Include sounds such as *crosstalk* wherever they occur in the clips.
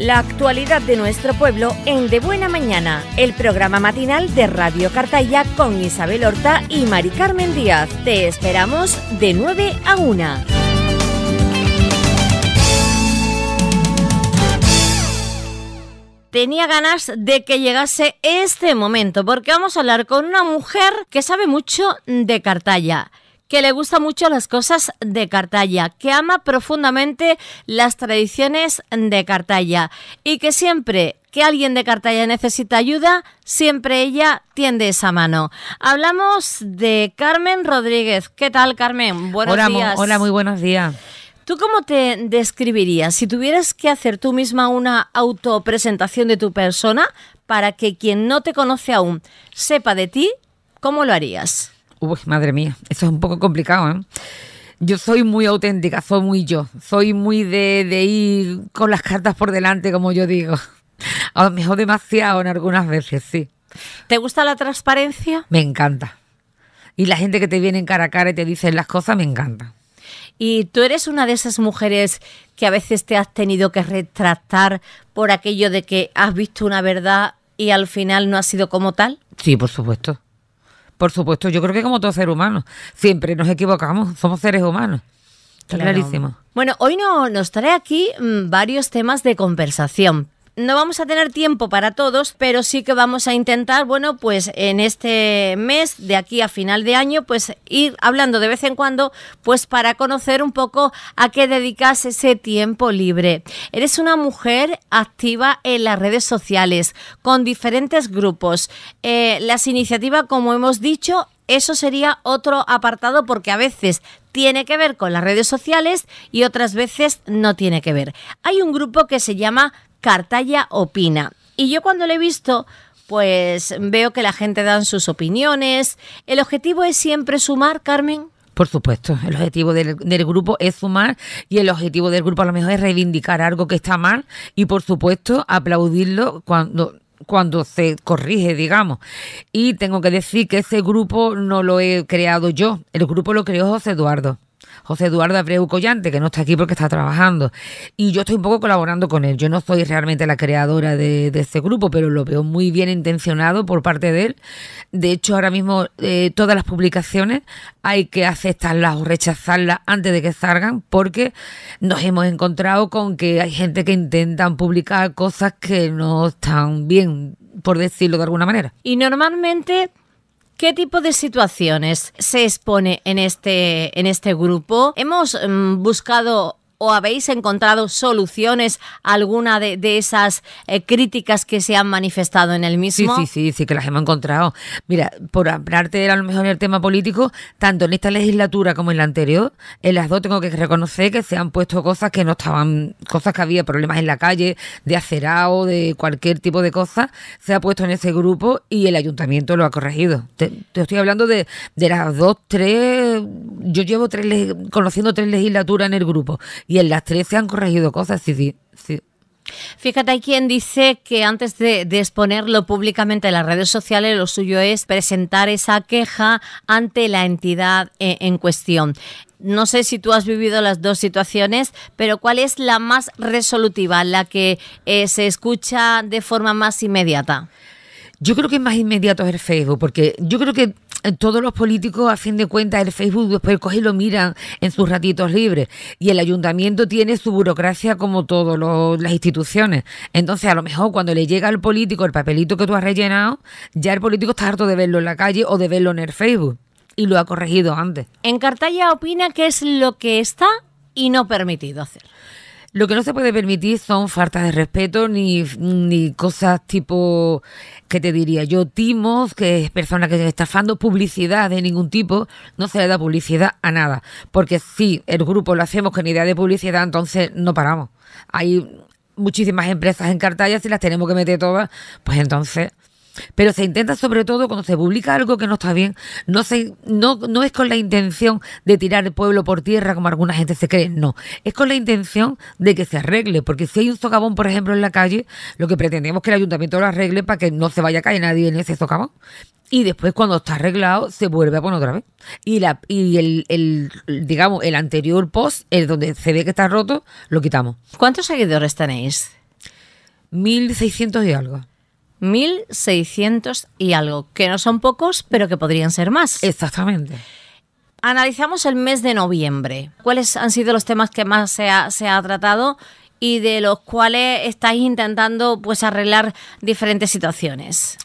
la actualidad de nuestro pueblo en De Buena Mañana, el programa matinal de Radio Cartaya con Isabel Horta y Mari Carmen Díaz. Te esperamos de 9 a 1. Tenía ganas de que llegase este momento porque vamos a hablar con una mujer que sabe mucho de Cartaya que le gusta mucho las cosas de Cartaya, que ama profundamente las tradiciones de Cartaya y que siempre que alguien de Cartaya necesita ayuda, siempre ella tiende esa mano. Hablamos de Carmen Rodríguez. ¿Qué tal, Carmen? Buenos días. Hola, muy buenos días. ¿Tú cómo te describirías si tuvieras que hacer tú misma una autopresentación de tu persona para que quien no te conoce aún sepa de ti? ¿Cómo lo harías? Uy, madre mía, eso es un poco complicado, ¿eh? Yo soy muy auténtica, soy muy yo, soy muy de, de ir con las cartas por delante, como yo digo. *laughs* A lo mejor demasiado en algunas veces, sí. ¿Te gusta la transparencia? Me encanta. Y la gente que te viene en cara a cara y te dice las cosas, me encanta. Y tú eres una de esas mujeres que a veces te has tenido que retractar por aquello de que has visto una verdad y al final no ha sido como tal. Sí, por supuesto. Por supuesto, yo creo que como todo ser humano, siempre nos equivocamos, somos seres humanos. Está clarísimo. Bueno, hoy no, nos trae aquí mm, varios temas de conversación, no vamos a tener tiempo para todos, pero sí que vamos a intentar, bueno, pues en este mes, de aquí a final de año, pues ir hablando de vez en cuando, pues para conocer un poco a qué dedicas ese tiempo libre. Eres una mujer activa en las redes sociales, con diferentes grupos. Eh, las iniciativas, como hemos dicho, eso sería otro apartado porque a veces tiene que ver con las redes sociales y otras veces no tiene que ver. Hay un grupo que se llama Cartalla Opina. Y yo cuando lo he visto, pues veo que la gente dan sus opiniones. ¿El objetivo es siempre sumar, Carmen? Por supuesto, el objetivo del, grupo es sumar y el objetivo del grupo a lo mejor es reivindicar algo que está mal y por supuesto aplaudirlo cuando cuando se corrige, digamos. Y tengo que decir que ese grupo no lo he creado yo, el grupo lo creó José Eduardo. José Eduardo Abreu Collante, que no está aquí porque está trabajando. Y yo estoy un poco colaborando con él. Yo no soy realmente la creadora de, ese este grupo, pero lo veo muy bien intencionado por parte de él. De hecho, ahora mismo eh, todas las publicaciones hay que aceptarlas o rechazarlas antes de que salgan, porque nos hemos encontrado con que hay gente que intentan publicar cosas que no están bien, por decirlo de alguna manera. Y normalmente ¿Qué tipo de situaciones se expone en este, en este grupo? Hemos mm, buscado o habéis encontrado soluciones a alguna de, esas eh, críticas que se han manifestado en el mismo? Sí, sí, sí, sí, que las hemos encontrado. Mira, por hablarte a lo mejor en el tema político, tanto en esta legislatura como en la anterior, en las dos tengo que reconocer que se han puesto cosas que no estaban, cosas que había problemas en la calle, de acerado, de cualquier tipo de cosas... se ha puesto en ese grupo y el ayuntamiento lo ha corregido. Te, estoy hablando de, las dos, tres, yo llevo tres, conociendo tres legislaturas en el grupo y en las tres se han corregido cosas, sí, sí. Fíjate, hay quien dice que antes de, exponerlo públicamente en las redes sociales, lo suyo es presentar esa queja ante la entidad e, en, cuestión. No sé si tú has vivido las dos situaciones, pero ¿cuál es la más resolutiva, la que eh, se escucha de forma más inmediata? Yo creo que es más inmediato es el Facebook, porque yo creo que eh, todos los políticos, a fin de cuentas, el Facebook después coge y lo miran en sus ratitos libres. Y el ayuntamiento tiene su burocracia como todas las instituciones. Entonces, a lo mejor cuando le llega al político el papelito que tú has rellenado, ya el político está harto de verlo en la calle o de verlo en el Facebook. Y lo ha corregido antes. En Cartalla opina que es lo que está y no permitido hacer. Lo que no se puede permitir son faltas de respeto ni, cosas tipo, que te diría yo? Timos, que es persona que está estafando, publicidad de ningún tipo, no se le da publicidad a nada. Porque si el grupo lo hacemos con idea de publicidad, entonces no paramos. Hay muchísimas empresas en cartalla, si las tenemos que meter todas, pues entonces pero se intenta sobre todo cuando se publica algo que no está bien, no, es con la intención de tirar el pueblo por tierra como alguna gente se cree, no, es con la intención de que se arregle, porque si hay un socavón, por ejemplo, en la calle, lo que pretendemos es que el ayuntamiento lo arregle para que no se vaya a caer nadie en ese socavón. Y después cuando está arreglado se vuelve a poner otra vez. Y, la, el, digamos, el anterior post, el donde se ve que está roto, lo quitamos. ¿Cuántos seguidores tenéis? 1600 y algo. 1.600 y algo, que no son pocos, pero que podrían ser más. Exactamente. Analizamos el mes de noviembre. ¿Cuáles han sido los temas que más se ha, se ha tratado y de los cuales estáis intentando pues arreglar diferentes situaciones?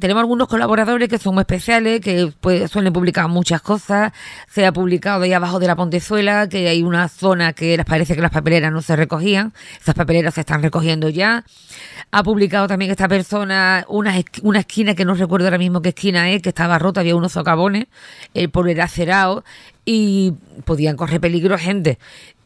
tenemos algunos colaboradores que son muy especiales, que pues, suelen publicar muchas cosas. Se ha publicado ahí abajo de la Pontezuela que hay una zona que les parece que las papeleras no se recogían. Esas papeleras se están recogiendo ya. Ha publicado también esta persona una, una esquina que no recuerdo ahora mismo qué esquina es, que estaba rota, había unos socavones, el polvo era cerado y podían correr peligro gente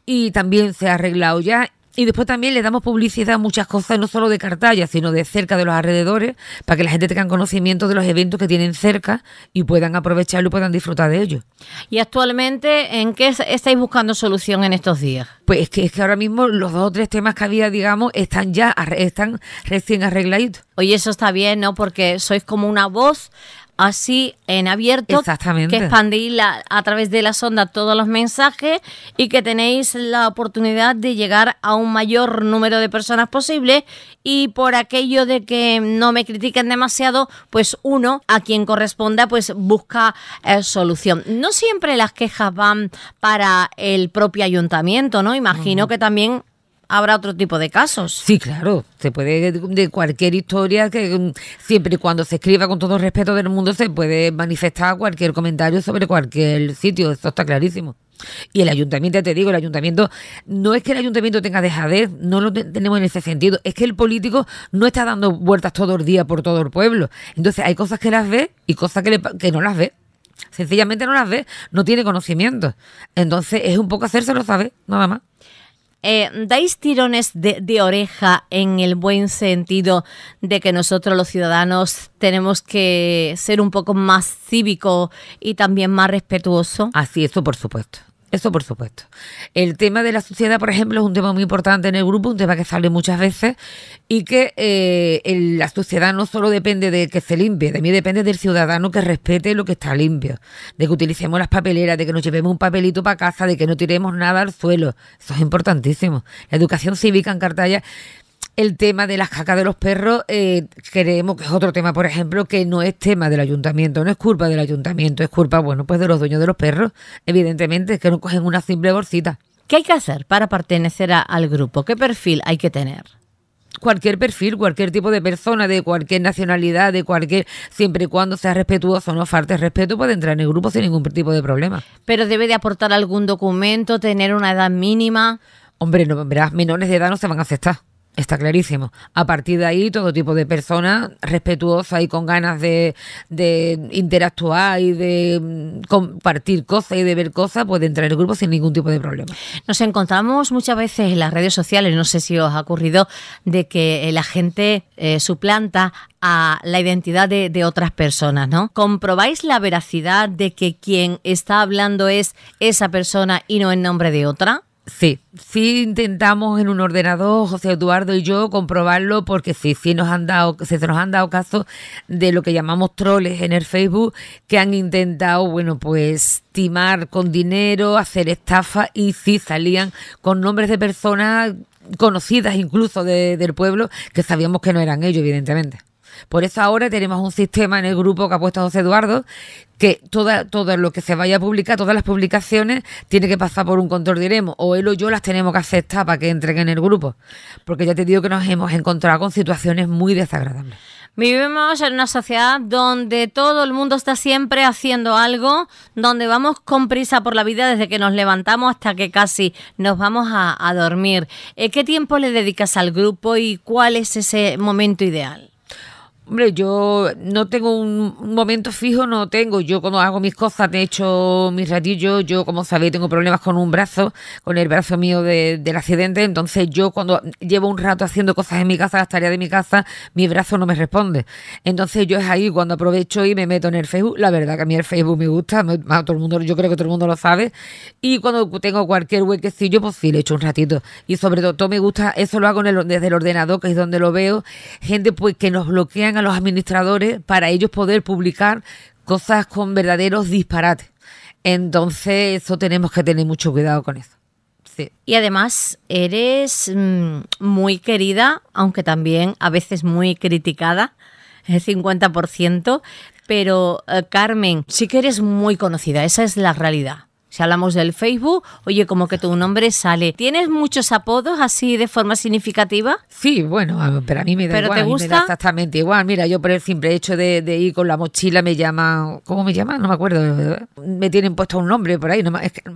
y también se ha arreglado ya y después también le damos publicidad a muchas cosas, no solo de Cartaya, sino de cerca de los alrededores, para que la gente tenga conocimiento de los eventos que tienen cerca y puedan aprovecharlo y puedan disfrutar de ellos. ¿Y actualmente en qué estáis buscando solución en estos días? Pues que, es que ahora mismo los dos o tres temas que había, digamos, están ya, están recién arregladitos. Oye, eso está bien, ¿no? Porque sois como una voz así en abierto, que expandís a través de la sonda todos los mensajes y que tenéis la oportunidad de llegar a un mayor número de personas posible y por aquello de que no me critiquen demasiado, pues uno a quien corresponda pues busca eh, solución. No siempre las quejas van para el propio ayuntamiento, ¿no? Imagino que también habrá otro tipo de casos. Sí, claro, se puede de cualquier historia que mm, siempre y cuando se escriba con todo el respeto del mundo se puede manifestar cualquier comentario sobre cualquier sitio, eso está clarísimo. Y el ayuntamiento, te digo, el ayuntamiento, no es que el ayuntamiento tenga dejadez, no lo tenemos en ese sentido, es que el político no está dando vueltas Todos los días por todo el pueblo. Entonces hay cosas que las ve y cosas que, no las ve. Sencillamente no las ve, no tiene conocimiento. Entonces es un poco hacerse lo sabe, nada más eh, dais tirones de, de, oreja en el buen sentido de que nosotros los ciudadanos tenemos que ser un poco más cívico y también más respetuoso. Así, eso por supuesto. Eso por supuesto. El tema de la sociedad por ejemplo, es un tema muy importante en el grupo, un tema que sale muchas veces y que eh, la sociedad no solo depende de que se limpie, de mí depende del ciudadano que respete lo que está limpio, de que utilicemos las papeleras, de que nos llevemos un papelito para casa, de que no tiremos nada al suelo. Eso es importantísimo. La educación cívica en Cartaya el tema de las cacas de los perros, eh, creemos que es otro tema, por ejemplo, que no es tema del ayuntamiento, no es culpa del ayuntamiento, es culpa, bueno, pues de los dueños de los perros, evidentemente, que no cogen una simple bolsita. ¿Qué hay que hacer para pertenecer al grupo? ¿Qué perfil hay que tener? cualquier perfil, cualquier tipo de persona, de cualquier nacionalidad, de cualquier, siempre y cuando sea respetuoso, no falte respeto, puede entrar en el grupo sin ningún tipo de problema. Pero debe de aportar algún documento, tener una edad mínima. Hombre, no, verás, menores de edad no se van a aceptar. Está clarísimo. A partir de ahí, todo tipo de personas respetuosas y con ganas de, interactuar y de mm, compartir cosas y de ver cosas, puede entrar en el grupo sin ningún tipo de problema. Nos encontramos muchas veces en las redes sociales, no sé si os ha ocurrido, de que eh, la gente eh, suplanta a la identidad de, de, otras personas, ¿no? ¿Comprobáis la veracidad de que quien está hablando es esa persona y no en nombre de otra? Sí, sí intentamos en un ordenador, José Eduardo y yo, comprobarlo porque sí, sí nos han dado, se nos han dado casos de lo que llamamos troles en el Facebook que han intentado, bueno, pues timar con dinero, hacer estafa y sí salían con nombres de personas conocidas incluso del pueblo que sabíamos que no eran ellos, evidentemente. Por eso ahora tenemos un sistema en el grupo que ha puesto José Eduardo que todo lo que se vaya a publicar, todas las publicaciones, tiene que pasar por un control diremos, o él o yo las tenemos que aceptar para que entren en el grupo. Porque ya te digo que nos hemos encontrado con situaciones muy desagradables. Vivimos en una sociedad donde todo el mundo está siempre haciendo algo, donde vamos con prisa por la vida desde que nos levantamos hasta que casi nos vamos a, a dormir. Eh, ¿Qué tiempo le dedicas al grupo y cuál es ese momento ideal? Hombre, yo no tengo un momento fijo, no tengo. Yo cuando hago mis cosas, de hecho, mis ratillos, yo como sabéis tengo problemas con un brazo, con el brazo mío del accidente, entonces yo cuando llevo un rato haciendo cosas en mi casa, las tareas de mi casa, mi brazo no me responde. Entonces yo es ahí cuando aprovecho y me meto en el Facebook. La verdad que a mí el Facebook me gusta, me, todo el mundo, yo creo que todo el mundo lo sabe. Y cuando tengo cualquier huequecillo, pues sí, le echo un ratito. Y sobre todo, todo me gusta, eso lo hago en el, desde el ordenador, que es donde lo veo, gente pues que nos bloquean a los administradores para ellos poder publicar cosas con verdaderos disparates. Entonces, eso tenemos que tener mucho cuidado con eso. Y además, eres mm, muy querida, aunque también a veces muy criticada, el 50%, pero eh, Carmen, sí que eres muy conocida, esa es la realidad. Si hablamos del Facebook, oye, como que tu nombre sale. ¿Tienes muchos apodos así de forma significativa? Sí, bueno, pero a mí me da ¿Pero igual. ¿Te gusta? Me da exactamente igual. Mira, yo por el simple hecho de, ir con la mochila me llama, ¿Cómo me llama? No me acuerdo. Me tienen puesto un nombre por ahí.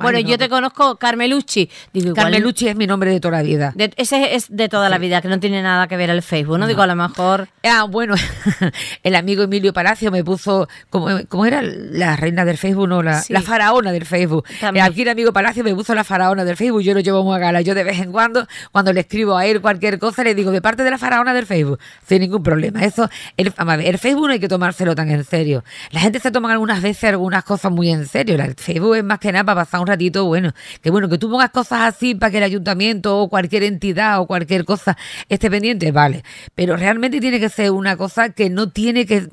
bueno, yo te conozco Carmelucci. Carmelucci es mi nombre de toda la vida. ese es de toda la vida, que no tiene nada que ver el Facebook, ¿no? Digo, a lo mejor. Ah, bueno, *laughs* el amigo Emilio Palacio me puso. ¿Cómo, era la reina del Facebook? No, la faraona del Facebook aquí el amigo Palacio me puso la faraona del Facebook, yo lo llevo muy a gala. Yo de vez en cuando, cuando le escribo a él cualquier cosa, le digo de parte de la faraona del Facebook, sin ningún problema. Eso, el, el Facebook no hay que tomárselo tan en serio. La gente se toma algunas veces algunas cosas muy en serio. El Facebook es más que nada para pasar un ratito bueno. Que bueno, que tú pongas cosas así para que el ayuntamiento o cualquier entidad o cualquier cosa esté pendiente, vale. Pero realmente tiene que ser una cosa que no tiene que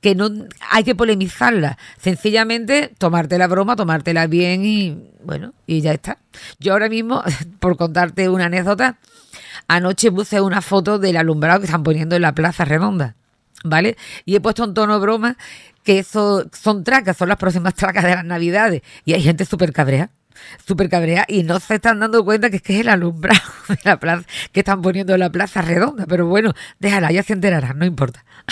que no hay que polemizarla. Sencillamente, tomarte la broma, tomártela bien y bueno, y ya está. Yo ahora mismo, *laughs* por contarte una anécdota, anoche puse una foto del alumbrado que están poniendo en la Plaza Redonda, ¿vale? Y he puesto un tono broma que eso son tracas, son las próximas tracas de las Navidades. Y hay gente súper cabrea súper cabreada y no se están dando cuenta que es que es el alumbrado *laughs* de la plaza que están poniendo la plaza redonda, pero bueno, déjala, ya se enterará, no importa. *laughs*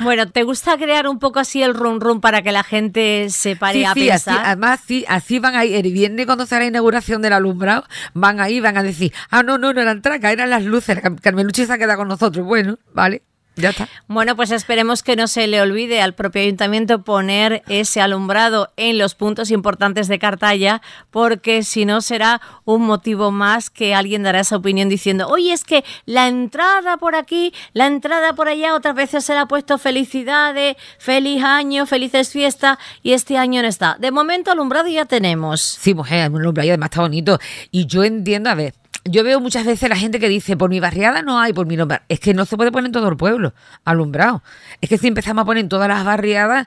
Bueno, ¿te gusta crear un poco así el rum rum para que la gente se pare a sí, pensar? además, sí, así van ahí, el viernes cuando sea la inauguración del alumbrado, van ahí, van a decir, ah, no, no, no eran tracas, eran las luces, Luchi se ha quedado con nosotros, bueno, vale. Ya está. Bueno, pues esperemos que no se le olvide al propio ayuntamiento poner ese alumbrado en los puntos importantes de Cartaya, porque si no será un motivo más que alguien dará esa opinión diciendo, oye, es que la entrada por aquí, la entrada por allá, otras veces se le ha puesto felicidades, feliz año, felices fiestas, y este año no está. De momento alumbrado ya tenemos. Sí, mujer, el alumbrado ya además está bonito. Y yo entiendo, a ver, yo veo muchas veces la gente que dice, por mi barriada no hay, por mi nombre. Es que no se puede poner en todo el pueblo alumbrado. Es que si empezamos a poner en todas las barriadas,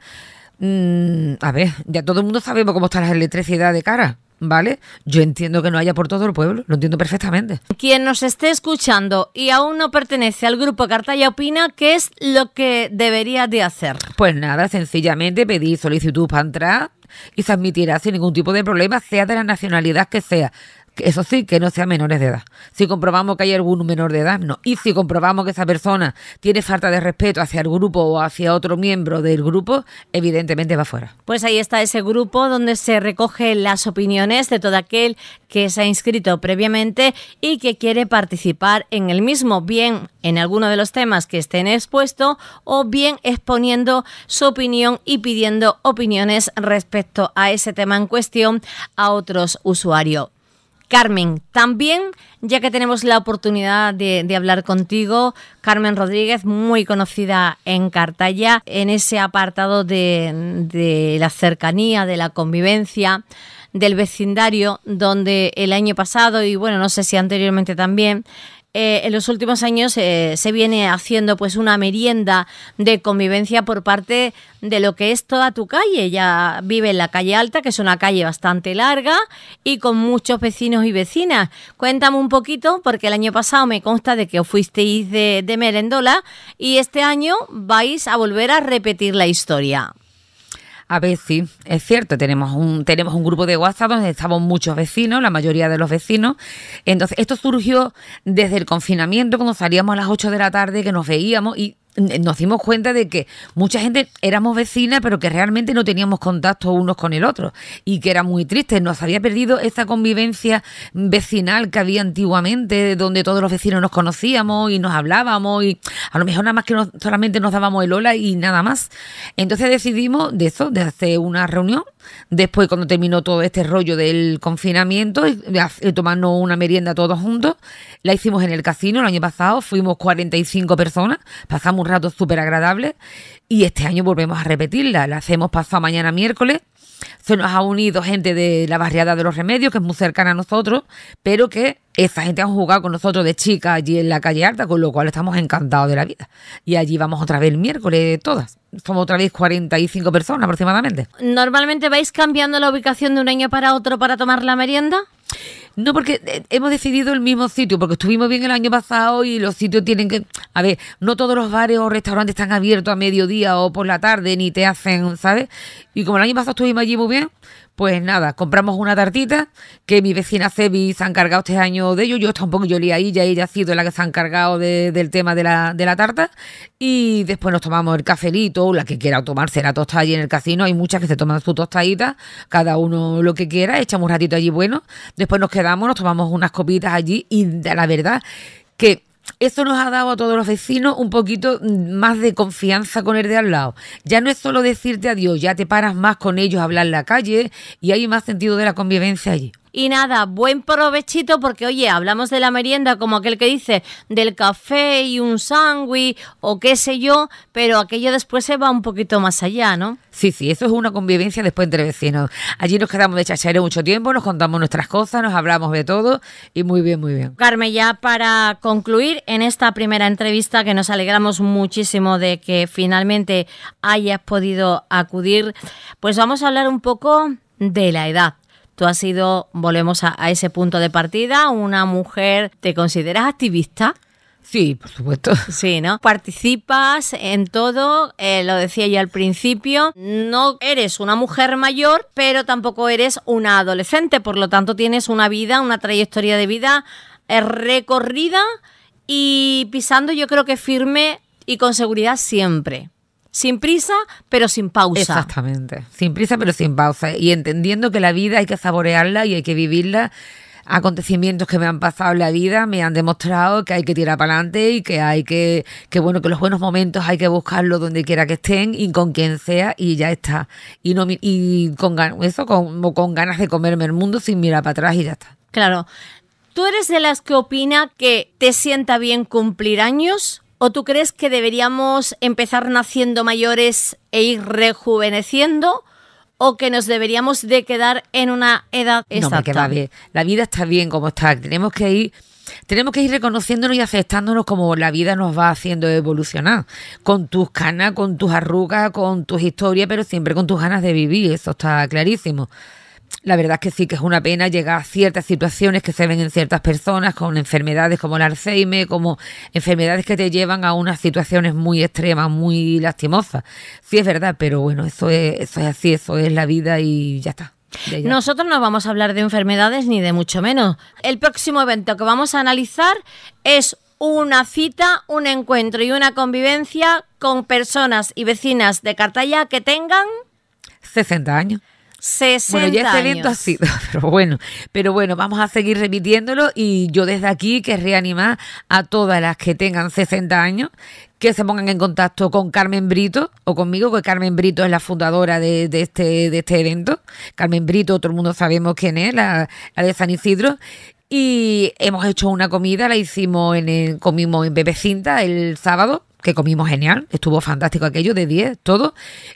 mm, a ver, ya todo el mundo sabemos cómo está la electricidad de cara. ¿Vale? Yo entiendo que no haya por todo el pueblo, lo entiendo perfectamente. Quien nos esté escuchando y aún no pertenece al grupo Cartaya Opina, ¿qué es lo que debería de hacer? Pues nada, sencillamente pedir solicitud para entrar y se admitirá sin ningún tipo de problema, sea de la nacionalidad que sea, eso sí, que no sean menores de edad. Si comprobamos que hay algún menor de edad, no. Y si comprobamos que esa persona tiene falta de respeto hacia el grupo o hacia otro miembro del grupo, evidentemente va fuera. Pues ahí está ese grupo donde se recogen las opiniones de todo aquel que se ha inscrito previamente y que quiere participar en el mismo, bien en alguno de los temas que estén expuestos o bien exponiendo su opinión y pidiendo opiniones respecto a ese tema en cuestión a otros usuarios. Carmen, también, ya que tenemos la oportunidad de, hablar contigo, Carmen Rodríguez, muy conocida en Cartaya, en ese apartado de la cercanía, de la convivencia, del vecindario, donde el año pasado, y bueno, no sé si anteriormente también, eh, en los últimos años eh, se viene haciendo pues una merienda de convivencia por parte de lo que es toda tu calle. Ya vive en la calle alta, que es una calle bastante larga y con muchos vecinos y vecinas. Cuéntame un poquito, porque el año pasado me consta de que os fuisteis de merendola y este año vais a volver a repetir la historia. A ver, sí, es cierto, tenemos un, tenemos un grupo de WhatsApp donde estamos muchos vecinos, la mayoría de los vecinos. Entonces, esto surgió desde el confinamiento, cuando salíamos a las 8 de la tarde, que nos veíamos y nos dimos cuenta de que mucha gente éramos vecinas, pero que realmente no teníamos contacto unos con el otro y que era muy triste. Nos había perdido esa convivencia vecinal que había antiguamente, donde todos los vecinos nos conocíamos y nos hablábamos y a lo mejor nada más que solamente nos dábamos el hola y nada más. Entonces decidimos de eso, de hacer una reunión. Después, cuando terminó todo este rollo del confinamiento, tomarnos una merienda todos juntos, la hicimos en el casino el año pasado, fuimos 45 personas, pasamos un rato súper agradable y este año volvemos a repetirla. La hacemos pasado mañana miércoles. Se nos ha unido gente de la barriada de los remedios, que es muy cercana a nosotros, pero que esa gente ha jugado con nosotros de chica allí en la calle Alta, con lo cual estamos encantados de la vida. Y allí vamos otra vez el miércoles todas. Somos otra vez 45 personas aproximadamente. ¿Normalmente vais cambiando la ubicación de un año para otro para tomar la merienda? No, porque eh, hemos decidido el mismo sitio, porque estuvimos bien el año pasado y los sitios tienen que... A ver, no todos los bares o restaurantes están abiertos a mediodía o por la tarde, ni te hacen, ¿sabes? Y como el año pasado estuvimos allí muy bien, pues nada, compramos una tartita que mi vecina Sebi se ha encargado este año de ello. Yo tampoco, yo leí ahí ella, ella ha sido la que se ha encargado del tema de la, de la tarta. Y después nos tomamos el cafelito, la que quiera tomarse la tostada allí en el casino. Hay muchas que se toman su tostadita, cada uno lo que quiera, echamos un ratito allí bueno. Después nos quedamos, nos tomamos unas copitas allí y la verdad que eso nos ha dado a todos los vecinos un poquito mm, más de confianza con el de al lado. Ya no es solo decirte adiós, ya te paras más con ellos a hablar en la calle y hay más sentido de la convivencia allí. Y nada, buen provechito porque oye, hablamos de la merienda como aquel que dice del café y un sándwich o qué sé yo, pero aquello después se va un poquito más allá, ¿no? Sí, sí, eso es una convivencia después entre vecinos. Allí nos quedamos de chachero mucho tiempo, nos contamos nuestras cosas, nos hablamos de todo y muy bien, muy bien. Carmen, ya para concluir en esta primera entrevista que nos alegramos muchísimo de que finalmente hayas podido acudir, pues vamos a hablar un poco de la edad. Tú has sido, volvemos a, ese punto de partida, una mujer, ¿te consideras activista? Sí, por supuesto. *laughs* Sí, ¿no? Participas en todo, eh, lo decía yo al principio, no eres una mujer mayor, pero tampoco eres una adolescente, por lo tanto tienes una vida, una trayectoria de vida eh, recorrida y pisando yo creo que firme y con seguridad siempre. Sin prisa, pero sin pausa. Exactamente. Sin prisa, pero sin pausa. Y entendiendo que la vida hay que saborearla y hay que vivirla. Acontecimientos que me han pasado en la vida me han demostrado que hay que tirar para adelante y que hay que, que bueno, que los buenos momentos hay que buscarlos donde quiera que estén y con quien sea y ya está. Y no y con eso, con ganas de comerme el mundo sin mirar para atrás y ya está. Claro. ¿Tú eres de las que opina que te sienta bien cumplir años ¿O tú crees que deberíamos empezar naciendo mayores e ir rejuveneciendo? ¿O que nos deberíamos de quedar en una edad exacta? No bien. La vida está bien como está. Tenemos que ir tenemos que ir reconociéndonos y aceptándonos como la vida nos va haciendo evolucionar, con tus canas, con tus arrugas, con tus historias, pero siempre con tus ganas de vivir, eso está clarísimo la verdad es que sí que es una pena llegar a ciertas situaciones que se ven en ciertas personas con enfermedades como el Alzheimer, como enfermedades que te llevan a unas situaciones muy extremas, muy lastimosas. Sí es verdad, pero bueno, eso es, eso es así, eso es la vida y ya está. Nosotros no vamos a hablar de enfermedades ni de mucho menos. El próximo evento que vamos a analizar es una cita, un encuentro y una convivencia con personas y vecinas de Cartaya que tengan 60 años bueno, ya este evento ha sido, *laughs* pero bueno, pero bueno, vamos a seguir repitiéndolo y yo desde aquí querría animar a todas las que tengan 60 años que se pongan en contacto con Carmen Brito o conmigo, porque Carmen Brito es la fundadora de, este, de este evento. Carmen Brito, todo el mundo sabemos quién es, la, de San Isidro. Y hemos hecho una comida, la hicimos en el, comimos en Bebecinta el sábado que comimos genial, estuvo fantástico aquello de 10, todo,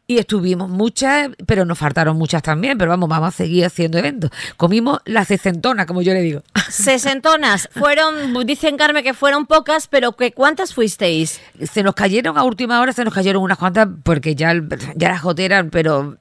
y estuvimos muchas, pero nos faltaron muchas también, pero vamos, vamos a seguir haciendo eventos. Comimos las sesentonas, como yo le digo. *laughs* Sesentonas, fueron, dicen Carmen que fueron pocas, pero que ¿cuántas fuisteis? Se nos cayeron a última hora, se nos cayeron unas cuantas, porque ya, ya las goteran, pero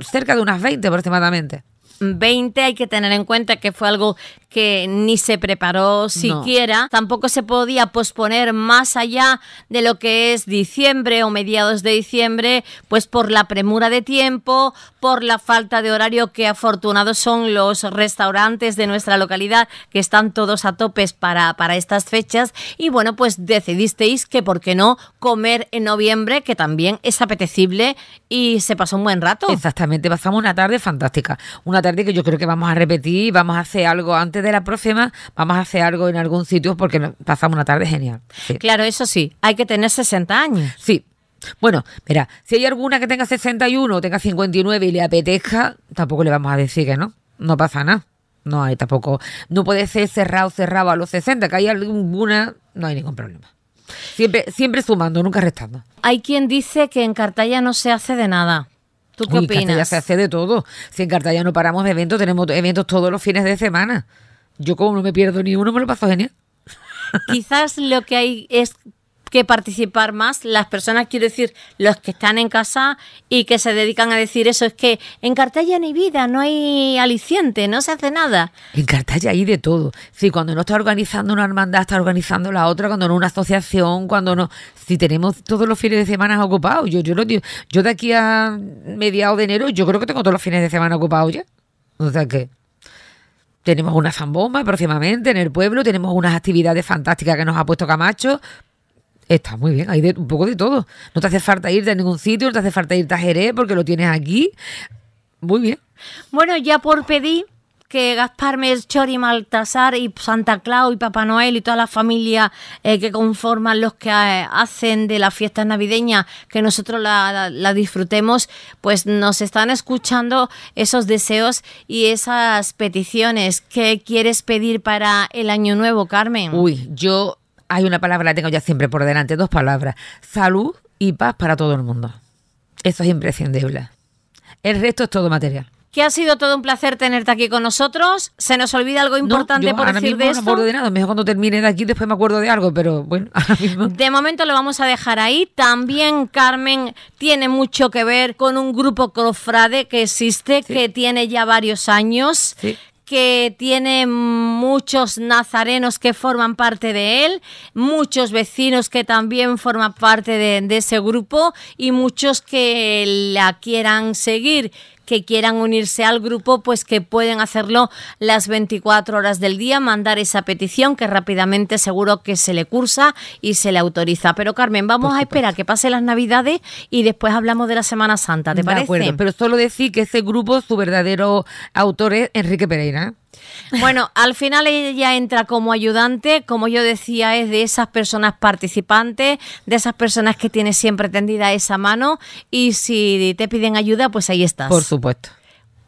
cerca de unas 20 aproximadamente. 20 hay que tener en cuenta que fue algo que ni se preparó siquiera, tampoco se podía posponer más allá de lo que es diciembre o mediados de diciembre, pues por la premura de tiempo, por la falta de horario que afortunados son los restaurantes de nuestra localidad que están todos a topes para, para estas fechas y bueno, pues decidisteis que por qué no comer en noviembre, que también es apetecible y se pasó un buen rato. Exactamente, pasamos una tarde fantástica, una tarde que yo creo que vamos a repetir, vamos a hacer algo antes de la próxima vamos a hacer algo en algún sitio porque pasamos una tarde genial. Claro, eso sí, hay que tener 60 años. Sí, bueno, mira, si hay alguna que tenga 61 o tenga 59 y le apetezca, tampoco le vamos a decir que no. No pasa nada. No hay tampoco. No puede ser cerrado, cerrado a los 60. Que hay alguna, no hay ningún problema. Siempre, siempre sumando, nunca restando. Hay quien dice que en cartalla no se hace de nada. ¿Tú qué opinas? En Cartaya se hace de todo. Si en Cartaya no paramos de eventos, tenemos eventos todos los fines de semana. Yo como no me pierdo ni uno, me lo paso genial. Quizás lo que hay es que participar más las personas, quiero decir, los que están en casa y que se dedican a decir eso, es que en Cartaya ni vida, no hay aliciente, no se hace nada. En Cartaya hay de todo. Si cuando no está organizando una hermandad, está organizando la otra, cuando no una asociación, cuando no... Si tenemos todos los fines de semana ocupados, yo, yo, yo de aquí a mediados de enero yo creo que tengo todos los fines de semana ocupados ya. O sea que... Tenemos una zambomba próximamente en el pueblo, tenemos unas actividades fantásticas que nos ha puesto Camacho. Está muy bien, hay un poco de todo. No te hace falta irte a ningún sitio, no te hace falta irte a Jerez porque lo tienes aquí. Muy bien. Bueno, ya por pedir, que Gaspar Melchor y Maltasar y Santa Claus y Papá Noel y toda la familia eh, que conforman los que eh, hacen de las fiestas navideñas que nosotros la, disfrutemos, pues nos están escuchando esos deseos y esas peticiones. ¿Qué quieres pedir para el año nuevo, Carmen? Uy, yo hay una palabra, la tengo ya siempre por delante, dos palabras, salud y paz para todo el mundo. Eso es imprescindible. El resto es todo material que ha sido todo un placer tenerte aquí con nosotros. ¿Se nos olvida algo importante por decir de esto? No me acuerdo de nada, mejor cuando termine de aquí después me acuerdo de algo, pero bueno, *laughs* ahora mismo. De momento lo vamos a dejar ahí. También Carmen tiene mucho que ver con un grupo cofrade que existe, que tiene ya varios años. que tiene muchos nazarenos que forman parte de él, muchos vecinos que también forman parte de, de, ese grupo y muchos que la quieran seguir que quieran unirse al grupo, pues que pueden hacerlo las 24 horas del día, mandar esa petición que rápidamente seguro que se le cursa y se le autoriza. Pero Carmen, vamos a esperar que pasen las Navidades y después hablamos de la Semana Santa, ¿te parece? pero solo decir que ese grupo, su verdadero autor es Enrique Pereira. Bueno, al final ella entra como ayudante, como yo decía, es de esas personas participantes, de esas personas que tiene siempre tendida esa mano y si te piden ayuda, pues ahí estás. Por supuesto.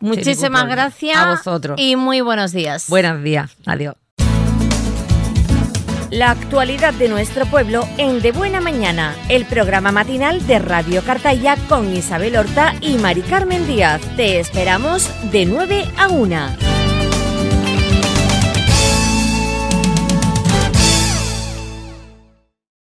Muchísimas gracias. A vosotros. Y muy buenos días. Buenos días. Adiós. La actualidad de nuestro pueblo en De Buena Mañana, el programa matinal de Radio Cartaya con Isabel Horta y Mari Carmen Díaz. Te esperamos de 9 a 1.